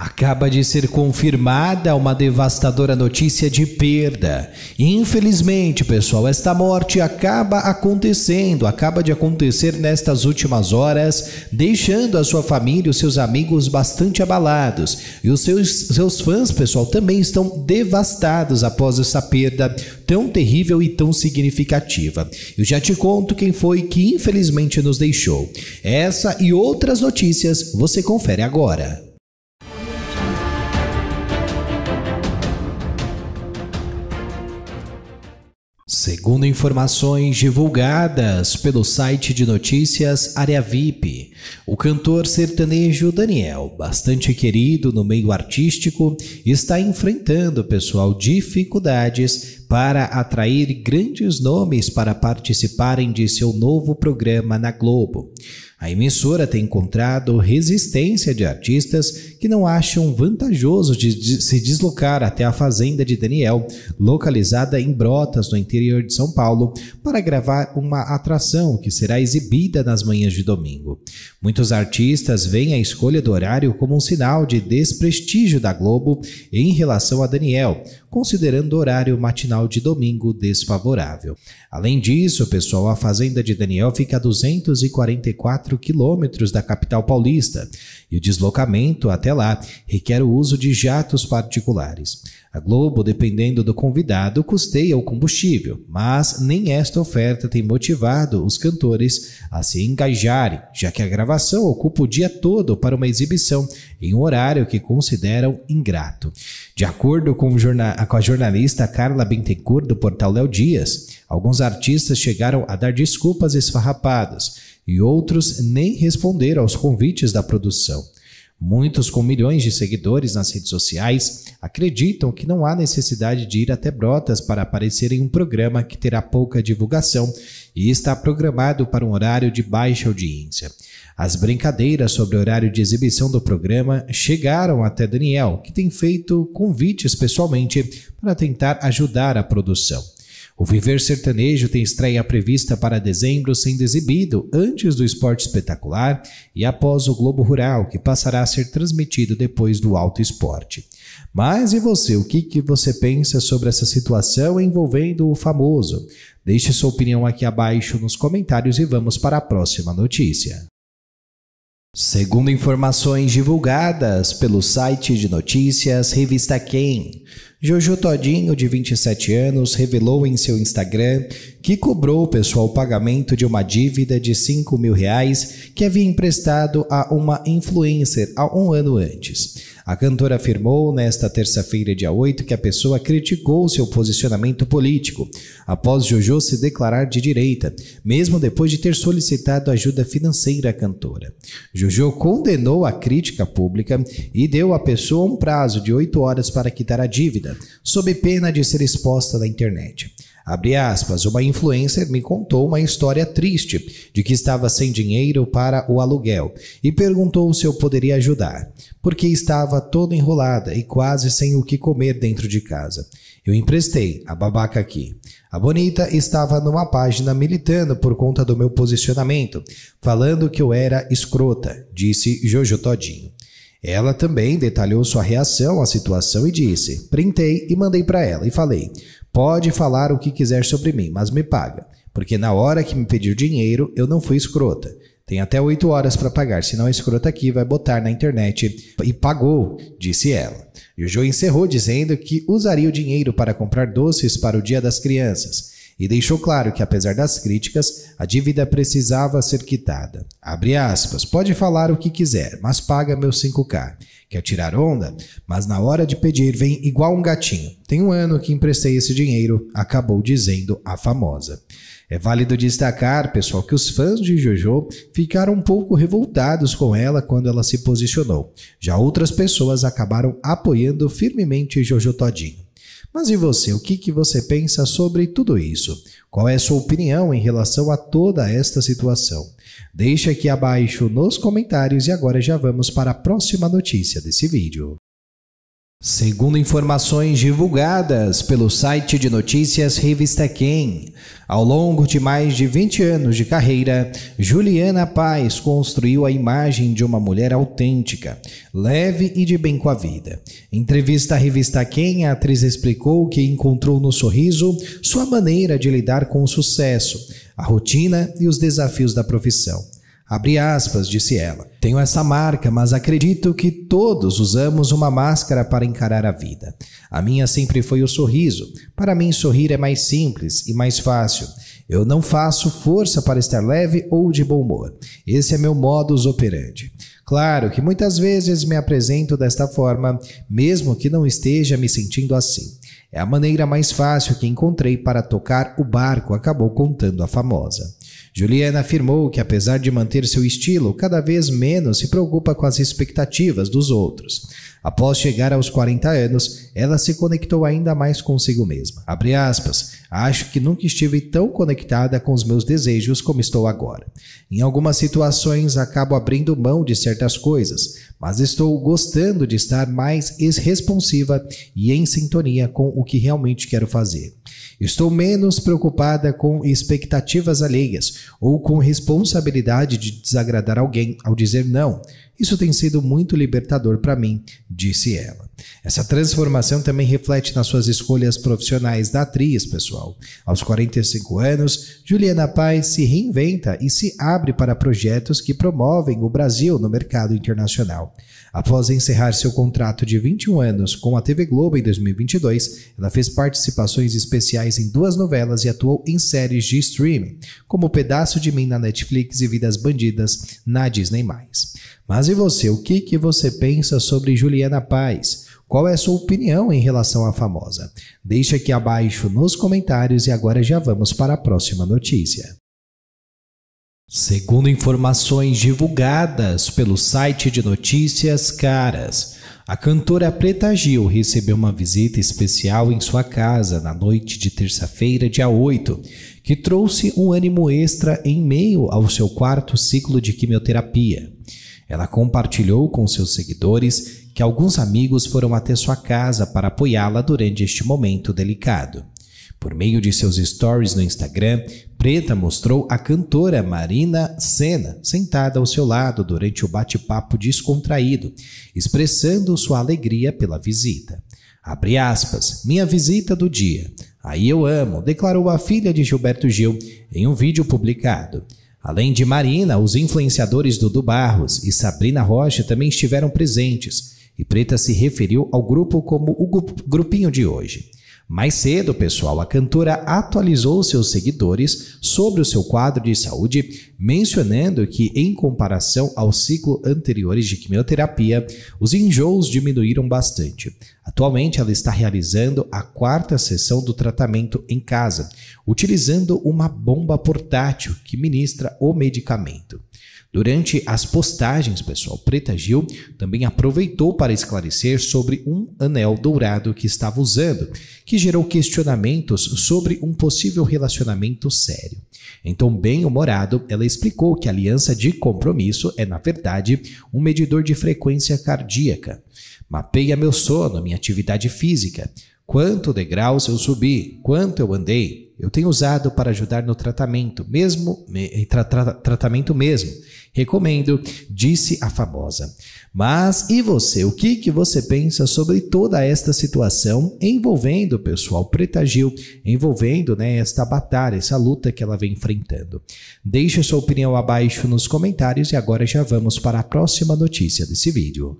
Acaba de ser confirmada uma devastadora notícia de perda. Infelizmente, pessoal, esta morte acaba acontecendo, acaba de acontecer nestas últimas horas, deixando a sua família e os seus amigos bastante abalados. E os seus, seus fãs, pessoal, também estão devastados após essa perda tão terrível e tão significativa. Eu já te conto quem foi que infelizmente nos deixou. Essa e outras notícias você confere agora. Segundo informações divulgadas pelo site de notícias Área VIP, o cantor sertanejo Daniel, bastante querido no meio artístico, está enfrentando, pessoal, dificuldades para atrair grandes nomes para participarem de seu novo programa na Globo. A emissora tem encontrado resistência de artistas que não acham vantajoso de se deslocar até a fazenda de Daniel, localizada em Brotas, no interior de São Paulo, para gravar uma atração que será exibida nas manhãs de domingo. Muitos artistas veem a escolha do horário como um sinal de desprestígio da Globo em relação a Daniel, considerando o horário matinal de domingo desfavorável. Além disso, pessoal, a fazenda de Daniel fica a 244 4 quilômetros da capital paulista, e o deslocamento até lá requer o uso de jatos particulares. A Globo, dependendo do convidado, custeia o combustível, mas nem esta oferta tem motivado os cantores a se engajarem, já que a gravação ocupa o dia todo para uma exibição em um horário que consideram ingrato. De acordo com, a jornalista Carla Bentencourt do portal Léo Dias, alguns artistas chegaram a dar desculpas esfarrapadas e outros nem responderam aos convites da produção. Muitos com milhões de seguidores nas redes sociais acreditam que não há necessidade de ir até Brotas para aparecer em um programa que terá pouca divulgação e está programado para um horário de baixa audiência. As brincadeiras sobre o horário de exibição do programa chegaram até Daniel, que tem feito convites pessoalmente para tentar ajudar a produção. O Viver Sertanejo tem estreia prevista para dezembro, sendo exibido antes do Esporte Espetacular e após o Globo Rural, que passará a ser transmitido depois do Alto Esporte. Mas e você, o que, que você pensa sobre essa situação envolvendo o famoso? Deixe sua opinião aqui abaixo nos comentários e vamos para a próxima notícia. Segundo informações divulgadas pelo site de notícias Revista Quem, Jojo Todinho, de 27 anos, revelou em seu Instagram que cobrou o pessoal o pagamento de uma dívida de 5 mil reais que havia emprestado a uma influencer há um ano antes. A cantora afirmou nesta terça-feira, dia 8, que a pessoa criticou seu posicionamento político após Jojo se declarar de direita, mesmo depois de ter solicitado ajuda financeira à cantora. Jojo condenou a crítica pública e deu à pessoa um prazo de oito horas para quitar a dívida, sob pena de ser exposta na internet. Abre aspas, uma influencer me contou uma história triste de que estava sem dinheiro para o aluguel e perguntou se eu poderia ajudar, porque estava toda enrolada e quase sem o que comer dentro de casa. Eu emprestei a babaca aqui. A bonita estava numa página militando por conta do meu posicionamento, falando que eu era escrota, disse Jojo Todinho. Ela também detalhou sua reação à situação e disse: printei e mandei para ela e falei: Pode falar o que quiser sobre mim, mas me paga, porque na hora que me pediu dinheiro eu não fui escrota. Tem até oito horas para pagar, senão a é escrota aqui vai botar na internet. E pagou, disse ela. Jojo encerrou dizendo que usaria o dinheiro para comprar doces para o Dia das Crianças e deixou claro que, apesar das críticas, a dívida precisava ser quitada. Abre aspas, pode falar o que quiser, mas paga meus 5K. Quer tirar onda? Mas na hora de pedir vem igual um gatinho. Tem um ano que emprestei esse dinheiro, acabou dizendo a famosa. É válido destacar, pessoal, que os fãs de JoJo ficaram um pouco revoltados com ela quando ela se posicionou. Já outras pessoas acabaram apoiando firmemente JoJo Todinho. Mas e você, o que, que você pensa sobre tudo isso? Qual é a sua opinião em relação a toda esta situação? Deixe aqui abaixo nos comentários e agora já vamos para a próxima notícia desse vídeo. Segundo informações divulgadas pelo site de notícias Revista Quem, ao longo de mais de 20 anos de carreira, Juliana Paz construiu a imagem de uma mulher autêntica, leve e de bem com a vida. Em entrevista à Revista Quem, a atriz explicou que encontrou no sorriso sua maneira de lidar com o sucesso, a rotina e os desafios da profissão. Abre aspas, disse ela. Tenho essa marca, mas acredito que todos usamos uma máscara para encarar a vida. A minha sempre foi o sorriso. Para mim, sorrir é mais simples e mais fácil. Eu não faço força para estar leve ou de bom humor. Esse é meu modus operandi. Claro que muitas vezes me apresento desta forma, mesmo que não esteja me sentindo assim. É a maneira mais fácil que encontrei para tocar o barco, acabou contando a famosa. Juliana afirmou que, apesar de manter seu estilo, cada vez menos se preocupa com as expectativas dos outros. Após chegar aos 40 anos, ela se conectou ainda mais consigo mesma. Aspas, acho que nunca estive tão conectada com os meus desejos como estou agora. Em algumas situações acabo abrindo mão de certas coisas, mas estou gostando de estar mais responsiva e em sintonia com o que realmente quero fazer. Estou menos preocupada com expectativas alheias ou com responsabilidade de desagradar alguém ao dizer não. Isso tem sido muito libertador para mim, disse ela. Essa transformação também reflete nas suas escolhas profissionais da atriz, pessoal. Aos 45 anos, Juliana Paz se reinventa e se abre para projetos que promovem o Brasil no mercado internacional. Após encerrar seu contrato de 21 anos com a TV Globo em 2022, ela fez participações especiais em duas novelas e atuou em séries de streaming, como Pedaço de Mim na Netflix e Vidas Bandidas na Disney+. Mas e você, o que, que você pensa sobre Juliana Paz? Qual é a sua opinião em relação à famosa? Deixe aqui abaixo nos comentários e agora já vamos para a próxima notícia. Segundo informações divulgadas pelo site de notícias Caras, a cantora Preta Gil recebeu uma visita especial em sua casa na noite de terça-feira, dia 8, que trouxe um ânimo extra em meio ao seu quarto ciclo de quimioterapia. Ela compartilhou com seus seguidores que alguns amigos foram até sua casa para apoiá-la durante este momento delicado. Por meio de seus stories no Instagram, Preta mostrou a cantora Marina Senna sentada ao seu lado durante o bate-papo descontraído, expressando sua alegria pela visita. Abre aspas, minha visita do dia. Aí eu amo, declarou a filha de Gilberto Gil em um vídeo publicado. Além de Marina, os influenciadores Dudu Barros e Sabrina Rocha também estiveram presentes, e Preta se referiu ao grupo como o grupinho de hoje. Mais cedo, pessoal, a cantora atualizou seus seguidores sobre o seu quadro de saúde, mencionando que, em comparação ao ciclo anteriores de quimioterapia, os enjoos diminuíram bastante. Atualmente, ela está realizando a quarta sessão do tratamento em casa, utilizando uma bomba portátil que ministra o medicamento. Durante as postagens, pessoal, Preta Gil também aproveitou para esclarecer sobre um anel dourado que estava usando, que gerou questionamentos sobre um possível relacionamento sério. Então, bem-humorado, ela explicou que a aliança de compromisso é, na verdade, um medidor de frequência cardíaca. Mapeia meu sono, minha atividade física, quanto degraus eu subi, quanto eu andei, eu tenho usado para ajudar no tratamento, mesmo eh, tra, tra, tratamento mesmo. Recomendo, disse a famosa. Mas e você? O que, que você pensa sobre toda esta situação envolvendo o pessoal Preta Gil, envolvendo né, esta batalha, essa luta que ela vem enfrentando? Deixe sua opinião abaixo nos comentários e agora já vamos para a próxima notícia desse vídeo.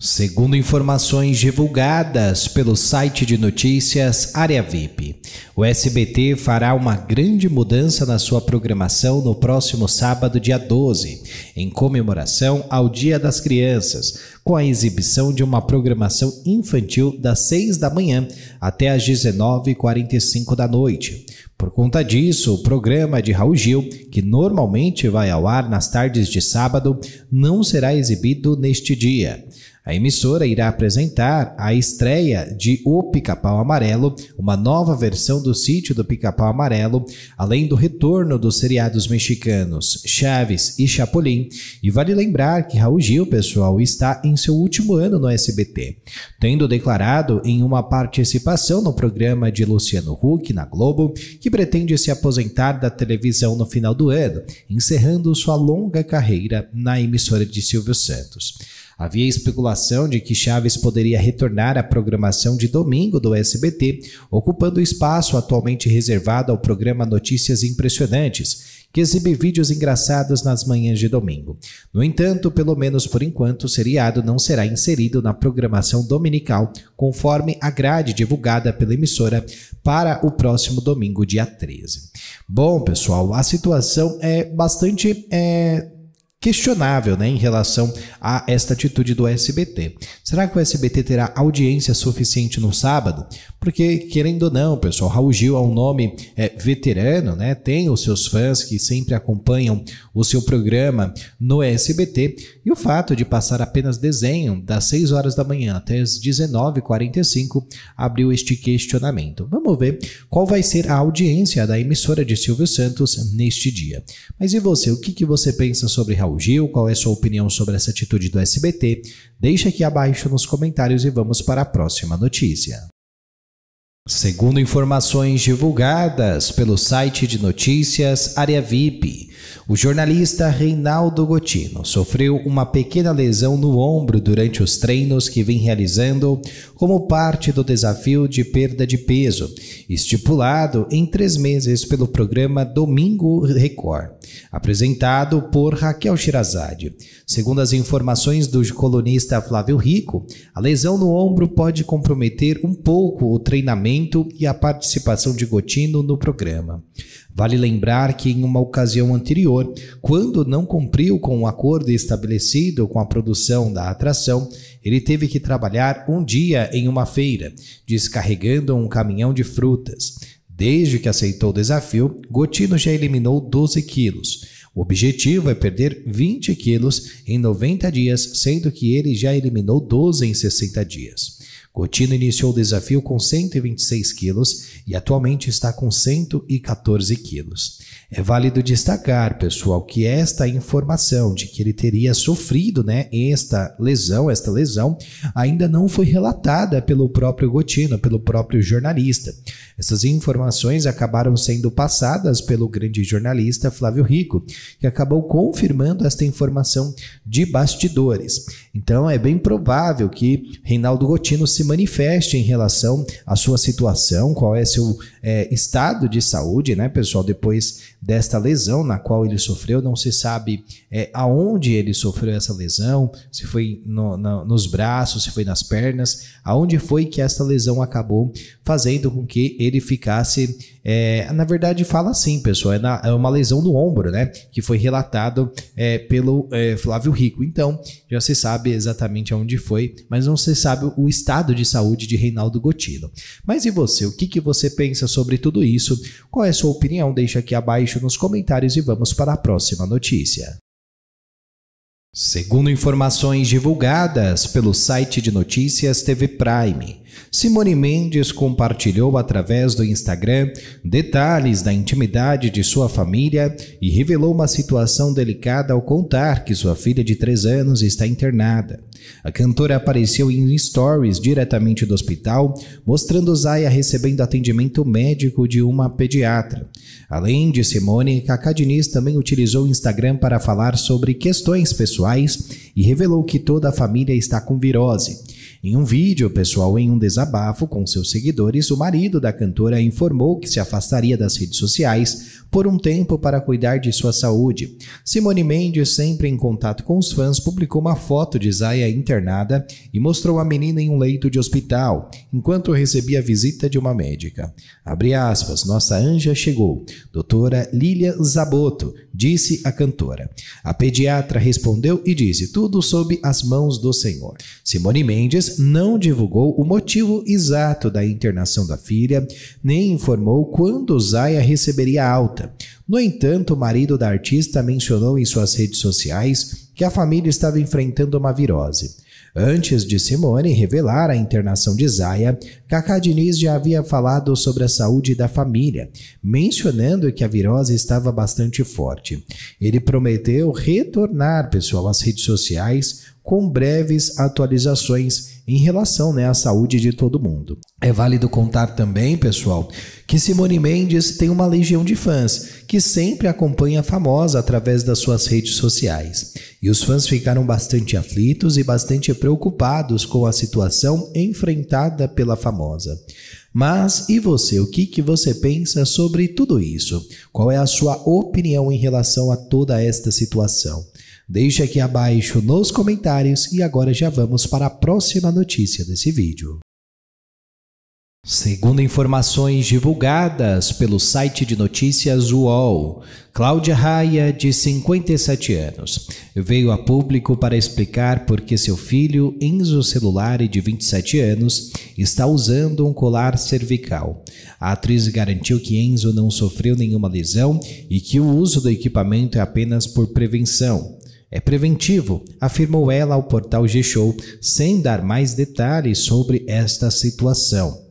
Segundo informações divulgadas pelo site de notícias Área VIP, o SBT fará uma grande mudança na sua programação no próximo sábado, dia 12, em comemoração ao Dia das Crianças, com a exibição de uma programação infantil das 6 da manhã até as 19h45 da noite. Por conta disso, o programa de Raul Gil, que normalmente vai ao ar nas tardes de sábado, não será exibido neste dia. A emissora irá apresentar a estreia de O Pica-Pau Amarelo, uma nova versão do sítio do Pica-Pau Amarelo, além do retorno dos seriados mexicanos Chaves e Chapolin. E vale lembrar que Raul Gil, pessoal, está em seu último ano no SBT, tendo declarado em uma participação no programa de Luciano Huck na Globo que pretende se aposentar da televisão no final do ano, encerrando sua longa carreira na emissora de Silvio Santos. Havia especulação de que Chaves poderia retornar à programação de domingo do SBT, ocupando o espaço atualmente reservado ao programa Notícias Impressionantes, que exibe vídeos engraçados nas manhãs de domingo. No entanto, pelo menos por enquanto, o seriado não será inserido na programação dominical, conforme a grade divulgada pela emissora para o próximo domingo, dia 13. Bom, pessoal, a situação é bastante. É questionável né, em relação a esta atitude do SBT. Será que o SBT terá audiência suficiente no sábado? Porque, querendo ou não, pessoal, Raul Gil é um nome é, veterano, né? tem os seus fãs que sempre acompanham o seu programa no SBT, e o fato de passar apenas desenho das 6 horas da manhã até as 19h45 abriu este questionamento. Vamos ver qual vai ser a audiência da emissora de Silvio Santos neste dia. Mas e você, o que, que você pensa sobre Raul? Gil, qual é sua opinião sobre essa atitude do SBT? Deixa aqui abaixo nos comentários e vamos para a próxima notícia. Segundo informações divulgadas pelo site de notícias Área VIP, o jornalista Reinaldo Gotino sofreu uma pequena lesão no ombro durante os treinos que vem realizando como parte do desafio de perda de peso, estipulado em três meses pelo programa Domingo Record, apresentado por Raquel Shirazade. Segundo as informações do colunista Flávio Rico, a lesão no ombro pode comprometer um pouco o treinamento e a participação de Gotino no programa. Vale lembrar que, em uma ocasião anterior, quando não cumpriu com o acordo estabelecido com a produção da atração, ele teve que trabalhar um dia em uma feira, descarregando um caminhão de frutas. Desde que aceitou o desafio, Gotino já eliminou 12 quilos. O objetivo é perder 20 quilos em 90 dias, sendo que ele já eliminou 12 em 60 dias. Coutinho iniciou o desafio com 126 quilos e atualmente está com 114 quilos. É válido destacar, pessoal, que esta informação de que ele teria sofrido né, esta lesão, esta lesão, ainda não foi relatada pelo próprio Gotino, pelo próprio jornalista. Essas informações acabaram sendo passadas pelo grande jornalista Flávio Rico, que acabou confirmando esta informação de bastidores. Então é bem provável que Reinaldo Gotino se manifeste em relação à sua situação, qual é seu é, estado de saúde, né, pessoal? Depois desta lesão na qual ele sofreu, não se sabe é, aonde ele sofreu essa lesão, se foi no, no, nos braços, se foi nas pernas, aonde foi que esta lesão acabou fazendo com que ele ficasse. É, na verdade, fala assim, pessoal, é, na, é, uma lesão do ombro, né? Que foi relatado é, pelo é, Flávio Rico. Então, já se sabe exatamente aonde foi, mas não se sabe o estado de saúde de Reinaldo Gotino. Mas e você? O que, que você pensa sobre tudo isso? Qual é a sua opinião? Deixa aqui abaixo nos comentários e vamos para a próxima notícia. Segundo informações divulgadas pelo site de notícias TV Prime, Simone Mendes compartilhou através do Instagram detalhes da intimidade de sua família e revelou uma situação delicada ao contar que sua filha de 3 anos está internada. A cantora apareceu em stories diretamente do hospital, mostrando Zaya recebendo atendimento médico de uma pediatra. Além de Simone, a Diniz também utilizou o Instagram para falar sobre questões pessoais e revelou que toda a família está com virose. Em um vídeo pessoal em um desabafo com seus seguidores, o marido da cantora informou que se afastaria das redes sociais por um tempo para cuidar de sua saúde. Simone Mendes, sempre em contato com os fãs, publicou uma foto de Zaya é internada e mostrou a menina em um leito de hospital, enquanto recebia a visita de uma médica. Abre aspas, nossa anja chegou. Doutora Lilia Zaboto, disse a cantora. A pediatra respondeu e disse: tudo sob as mãos do Senhor. Simone Mendes não divulgou o motivo exato da internação da filha, nem informou quando Zaya receberia alta. No entanto, o marido da artista mencionou em suas redes sociais que a família estava enfrentando uma virose. Antes de Simone revelar a internação de Zaya, Cacá Diniz já havia falado sobre a saúde da família, mencionando que a virose estava bastante forte. Ele prometeu retornar pessoal às redes sociais com breves atualizações em relação né, à saúde de todo mundo. É válido contar também, pessoal, que Simone Mendes tem uma legião de fãs que sempre acompanha a famosa através das suas redes sociais. E os fãs ficaram bastante aflitos e bastante preocupados com a situação enfrentada pela famosa. Mas e você, o que, que você pensa sobre tudo isso? Qual é a sua opinião em relação a toda esta situação? Deixe aqui abaixo nos comentários e agora já vamos para a próxima notícia desse vídeo. Segundo informações divulgadas pelo site de notícias UOL, Cláudia Raia, de 57 anos, veio a público para explicar por que seu filho, Enzo Celulari, de 27 anos, está usando um colar cervical. A atriz garantiu que Enzo não sofreu nenhuma lesão e que o uso do equipamento é apenas por prevenção. É preventivo, afirmou ela ao portal G-Show, sem dar mais detalhes sobre esta situação.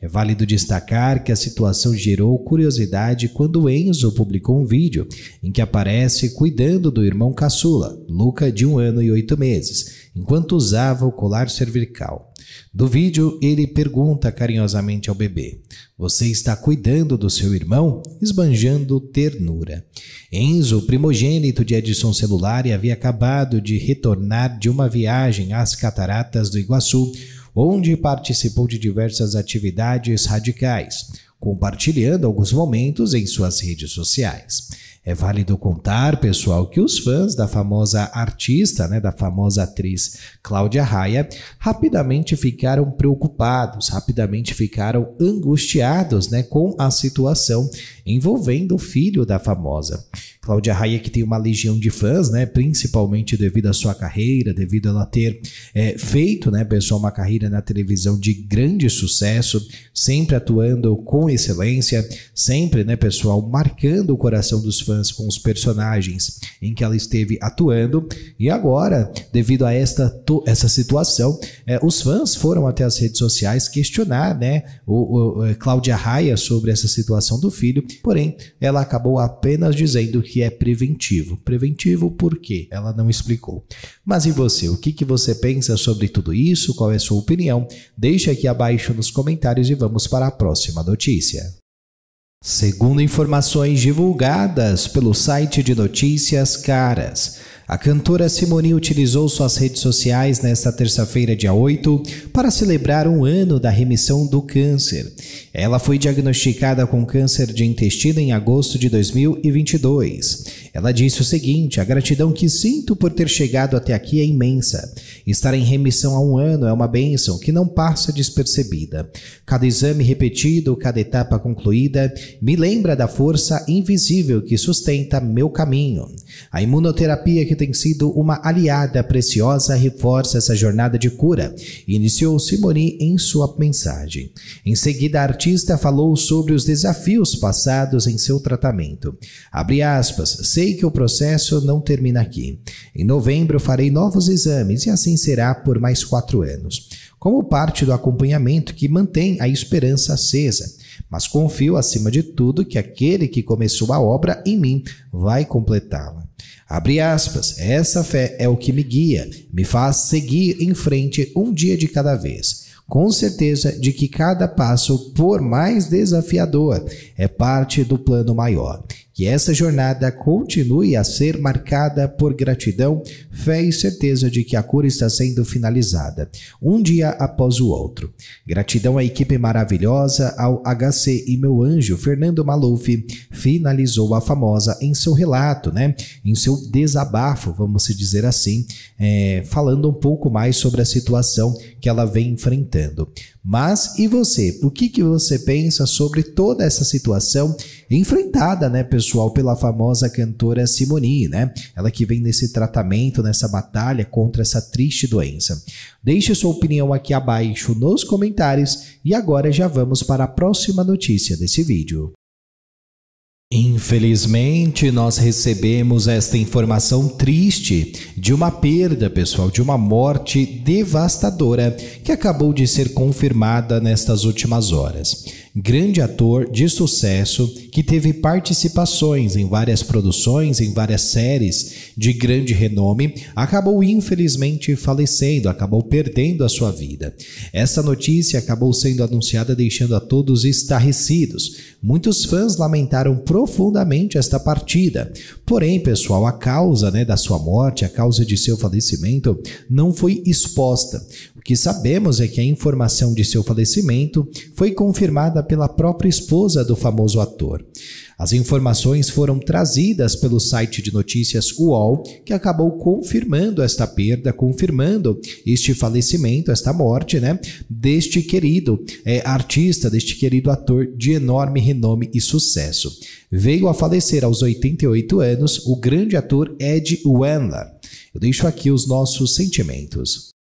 É válido destacar que a situação gerou curiosidade quando Enzo publicou um vídeo em que aparece cuidando do irmão caçula, Luca, de um ano e oito meses, enquanto usava o colar cervical. Do vídeo, ele pergunta carinhosamente ao bebê: Você está cuidando do seu irmão? esbanjando ternura. Enzo, primogênito de Edson Celular, havia acabado de retornar de uma viagem às cataratas do Iguaçu onde participou de diversas atividades radicais, compartilhando alguns momentos em suas redes sociais. É válido contar, pessoal, que os fãs da famosa artista, né, da famosa atriz Cláudia Raia, rapidamente ficaram preocupados, rapidamente ficaram angustiados né, com a situação envolvendo o filho da famosa. Cláudia Raia que tem uma legião de fãs, né? Principalmente devido à sua carreira, devido a ela ter é, feito, né, pessoal, uma carreira na televisão de grande sucesso, sempre atuando com excelência, sempre, né, pessoal, marcando o coração dos fãs com os personagens em que ela esteve atuando. E agora, devido a esta essa situação, é, os fãs foram até as redes sociais questionar, né, o, o, Cláudia Raia sobre essa situação do filho. Porém, ela acabou apenas dizendo que que é preventivo. Preventivo por quê? Ela não explicou. Mas e você? O que, que você pensa sobre tudo isso? Qual é a sua opinião? Deixe aqui abaixo nos comentários e vamos para a próxima notícia. Segundo informações divulgadas pelo site de notícias Caras, a cantora Simone utilizou suas redes sociais nesta terça-feira, dia 8, para celebrar um ano da remissão do câncer. Ela foi diagnosticada com câncer de intestino em agosto de 2022. Ela disse o seguinte: A gratidão que sinto por ter chegado até aqui é imensa. Estar em remissão há um ano é uma bênção que não passa despercebida. Cada exame repetido, cada etapa concluída, me lembra da força invisível que sustenta meu caminho. A imunoterapia que tem sido uma aliada preciosa, reforça essa jornada de cura, iniciou Simoni em sua mensagem. Em seguida, a artista falou sobre os desafios passados em seu tratamento. Abre aspas, sei que o processo não termina aqui. Em novembro farei novos exames e assim será por mais quatro anos. Como parte do acompanhamento que mantém a esperança acesa mas confio acima de tudo que aquele que começou a obra em mim vai completá-la. Abre aspas. Essa fé é o que me guia, me faz seguir em frente um dia de cada vez com certeza de que cada passo, por mais desafiador, é parte do plano maior. Que essa jornada continue a ser marcada por gratidão, fé e certeza de que a cura está sendo finalizada, um dia após o outro. Gratidão à equipe maravilhosa, ao HC e meu anjo Fernando Maluf, finalizou a famosa em seu relato, né? Em seu desabafo, vamos dizer assim, é, falando um pouco mais sobre a situação que ela vem enfrentando. Mas e você? O que, que você pensa sobre toda essa situação enfrentada, né, pessoal, pela famosa cantora Simone, né? Ela que vem nesse tratamento, nessa batalha contra essa triste doença. Deixe sua opinião aqui abaixo nos comentários e agora já vamos para a próxima notícia desse vídeo. Infelizmente, nós recebemos esta informação triste de uma perda, pessoal, de uma morte devastadora que acabou de ser confirmada nestas últimas horas grande ator de sucesso que teve participações em várias produções, em várias séries de grande renome, acabou infelizmente falecendo, acabou perdendo a sua vida. essa notícia acabou sendo anunciada deixando a todos estarrecidos. Muitos fãs lamentaram profundamente esta partida. Porém, pessoal, a causa né, da sua morte, a causa de seu falecimento, não foi exposta. O que sabemos é que a informação de seu falecimento foi confirmada pela própria esposa do famoso ator. As informações foram trazidas pelo site de notícias UOL, que acabou confirmando esta perda, confirmando este falecimento, esta morte, né? Deste querido é, artista, deste querido ator de enorme renome e sucesso. Veio a falecer aos 88 anos o grande ator Ed Wendler. Eu deixo aqui os nossos sentimentos.